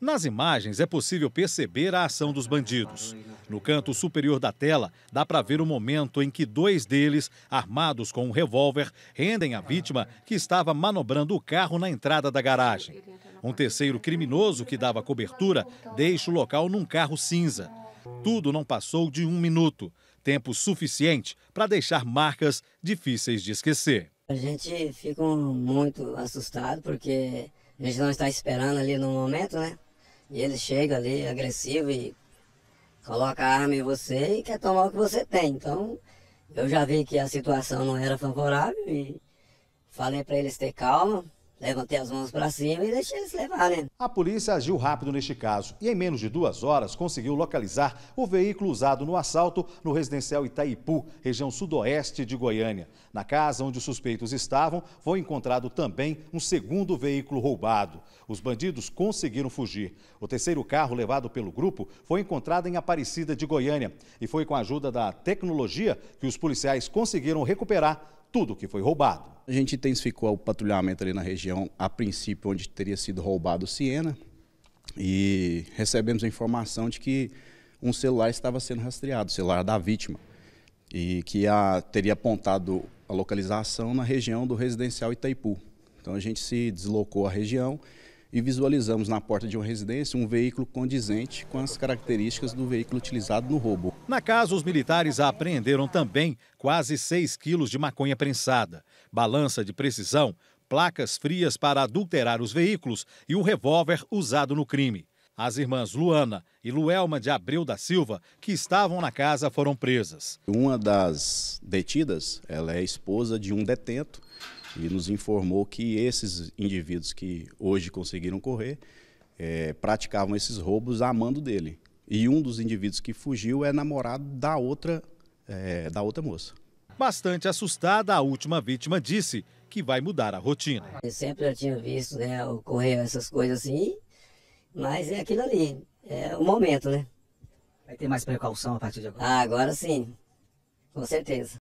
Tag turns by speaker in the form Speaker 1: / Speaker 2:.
Speaker 1: Nas imagens é possível perceber a ação dos bandidos. No canto superior da tela, dá para ver o momento em que dois deles, armados com um revólver, rendem a vítima que estava manobrando o carro na entrada da garagem. Um terceiro criminoso que dava cobertura deixa o local num carro cinza. Tudo não passou de um minuto tempo suficiente para deixar marcas difíceis de esquecer. A
Speaker 2: gente fica muito assustado porque a gente não está esperando ali no momento, né? E ele chega ali agressivo e coloca a arma em você e quer tomar o que você tem. Então, eu já vi que a situação não era favorável e falei para eles ter calma, Levantei as mãos para cima
Speaker 1: e deixei eles levarem. A polícia agiu rápido neste caso e em menos de duas horas conseguiu localizar o veículo usado no assalto no residencial Itaipu, região sudoeste de Goiânia. Na casa onde os suspeitos estavam, foi encontrado também um segundo veículo roubado. Os bandidos conseguiram fugir. O terceiro carro levado pelo grupo foi encontrado em Aparecida de Goiânia e foi
Speaker 3: com a ajuda da tecnologia que os policiais conseguiram recuperar tudo que foi roubado. A gente intensificou o patrulhamento ali na região, a princípio onde teria sido roubado o Siena, e recebemos a informação de que um celular estava sendo rastreado, o celular da vítima, e que a, teria apontado a localização na região do residencial Itaipu. Então a gente se deslocou à região, e visualizamos na porta de uma residência um veículo condizente com as características do veículo utilizado no roubo. Na
Speaker 1: casa, os militares apreenderam também quase 6 quilos de maconha prensada, balança de precisão, placas frias para adulterar os veículos e o revólver usado no crime. As irmãs Luana e Luelma de Abreu da Silva, que estavam na casa,
Speaker 3: foram presas. Uma das detidas, ela é esposa de um detento e nos informou que esses indivíduos que hoje conseguiram correr é, praticavam esses roubos a mando dele. E um dos indivíduos que fugiu é namorado da outra, é, da outra moça. Bastante assustada, a última vítima disse
Speaker 1: que vai mudar a rotina.
Speaker 2: Eu sempre já tinha visto né, ocorrer essas coisas assim, mas é aquilo ali, é o momento, né?
Speaker 1: Vai ter mais precaução a partir de
Speaker 2: agora? Ah, agora sim, com certeza.